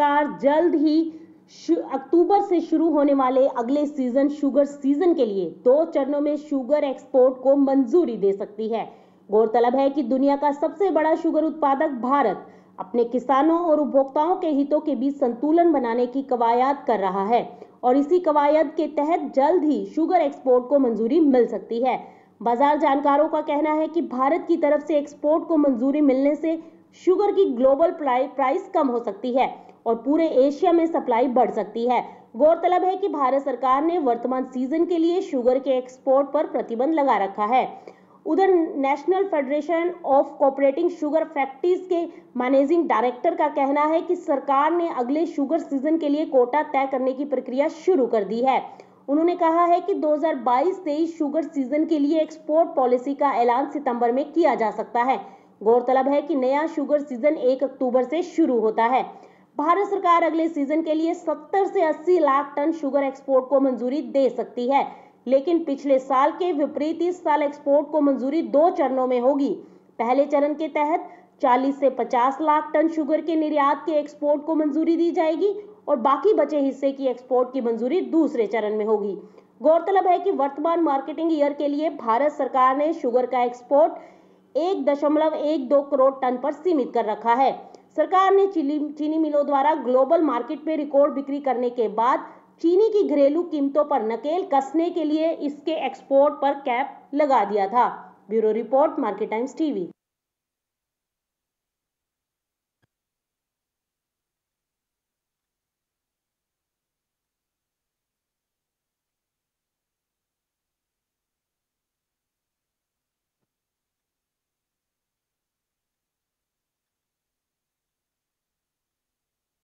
सरकार जल्द ही अक्टूबर से शुरू होने वाले अगले सीजन शुगर सीजन के लिए दो चरणों में शुगर एक्सपोर्ट को मंजूरी दे सकती है गौरतलब है कि दुनिया का सबसे बड़ा शुगर उत्पादक भारत अपने किसानों और उपभोक्ताओं के हितों के बीच संतुलन बनाने की कवायद कर रहा है और इसी कवायद के तहत जल्द ही शुगर एक्सपोर्ट को मंजूरी मिल सकती है बाजार जानकारों का कहना है कि भारत की तरफ से एक्सपोर्ट को मंजूरी मिलने से शुगर की ग्लोबल प्राइस कम हो सकती है और पूरे एशिया में सप्लाई बढ़ सकती है गौरतलब है कि भारत सरकार ने वर्तमान सीजन के लिए शुगर के एक्सपोर्ट पर प्रतिबंध लगा रखा है उधर national federation of cooperating sugar factories के मैनेजिंग डायरेक्टर का कहना है कि सरकार ने अगले शुगर सीजन के लिए कोटा तय करने की प्रक्रिया शुरू कर दी है उन्होंने कहा है कि 2022-23 शुगर सीजन के लिए एक्सपोर्ट पॉलिसी का ऐलान सितंबर में किया जा सकता है गौरतलब है कि नया शुगर सीजन 1 अक्टूबर से शुरू होता है भारत सरकार अगले सीजन के लिए 70 से 80 लाख टन शुगर एक्सपोर्ट को मंजूरी दे सकती है लेकिन पिछले साल के विपरीत इस साल एक्सपोर्ट को मंजूरी दो चरणों में होगी पहले चरण के तहत 40 से 50 लाख टन शुगर के निर्यात के एक्सपोर्ट को मंजूरी दी जाएगी और बाकी बचे हिस्से की एक्सपोर्ट की मंजूरी दूसरे चरण में होगी गौरतलब है कि वर्तमान मार्केटिंग ईयर के लिए भारत सरकार ने शुगर का एक्सपोर्ट एक दशमलव एक दो करोड़ टन पर सीमित कर रखा है सरकार ने चीनी चीनी मिलों द्वारा ग्लोबल मार्केट में रिकॉर्ड बिक्री करने के बाद चीनी की घरेलू कीमतों पर नकेल कसने के लिए इसके एक्सपोर्ट पर कैप लगा दिया था bureau report market times TV